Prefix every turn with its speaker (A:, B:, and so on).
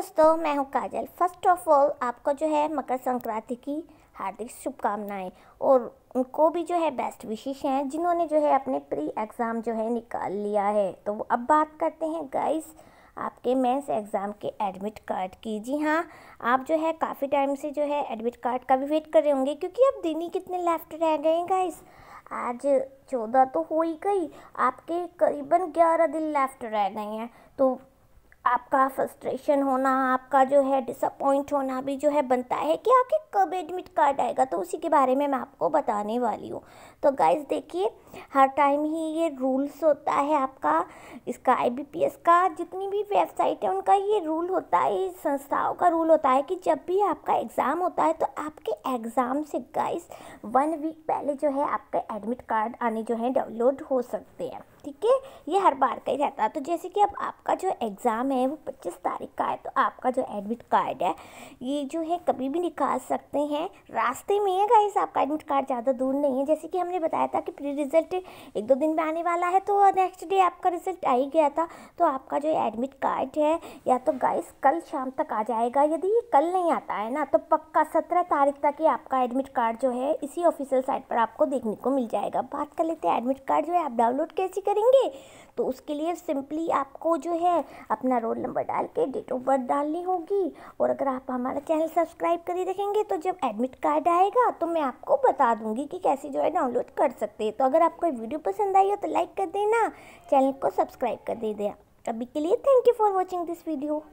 A: दोस्तों मैं हूं काजल फर्स्ट ऑफ ऑल आपको जो है मकर संक्रांति की हार्दिक शुभकामनाएं और उनको भी जो है बेस्ट विशेष हैं जिन्होंने जो है अपने प्री एग्ज़ाम जो है निकाल लिया है तो अब बात करते हैं गाइस आपके मेंस एग्ज़ाम के एडमिट कार्ड की जी हाँ आप जो है काफ़ी टाइम से जो है एडमिट कार्ड का भी वेट कर रहे होंगे क्योंकि अब दिन ही कितने लेफ्ट रह गए हैं गाइस आज चौदह तो हो ही गई आपके करीबन ग्यारह दिन लेफ्ट रह गए हैं तो आपका फ्रस्ट्रेशन होना आपका जो है डिसअपॉइंट होना भी जो है बनता है कि आखिर कब एडमिट कार्ड आएगा तो उसी के बारे में मैं आपको बताने वाली हूँ तो गाइज देखिए हर टाइम ही ये रूल्स होता है आपका इसका आईबीपीएस का जितनी भी वेबसाइट है उनका ये रूल होता है संस्थाओं का रूल होता है कि जब भी आपका एग्ज़ाम होता है तो आपके एग्ज़ाम से गाइज वन वीक पहले जो है आपका एडमिट कार्ड आने जो है डाउनलोड हो सकते हैं ठीक है ये हर बार का ही रहता है तो जैसे कि अब आपका जो एग्ज़ाम है है वो पच्चीस तारीख का है तो आपका जो एडमिट कार्ड है ये जो है कभी भी निकाल सकते हैं रास्ते में है गाइस आपका एडमिट कार्ड ज़्यादा दूर नहीं है जैसे कि हमने बताया था कि प्री रिज़ल्ट एक दो दिन में आने वाला है तो नेक्स्ट डे आपका रिज़ल्ट आ ही गया था तो आपका जो एडमिट कार्ड है या तो गाइस कल शाम तक आ जाएगा यदि ये कल नहीं आता है ना तो पक्का सत्रह तारीख तक ही आपका एडमिट कार्ड जो है इसी ऑफिशियल साइट पर आपको देखने को मिल जाएगा बात कर लेते हैं एडमिट कार्ड जो है आप डाउनलोड कैसे करेंगे तो उसके लिए सिंपली आपको जो है अपना रोल नंबर डाल के डेट ऑफ बर्थ डालनी होगी और अगर आप हमारा चैनल सब्सक्राइब करी रखेंगे तो जब एडमिट कार्ड आएगा तो मैं आपको बता दूंगी कि कैसे जो है डाउनलोड कर सकते हैं तो अगर आपको वीडियो पसंद आई हो तो लाइक कर देना चैनल को सब्सक्राइब कर दे दिया अभी के लिए thank you for watching this video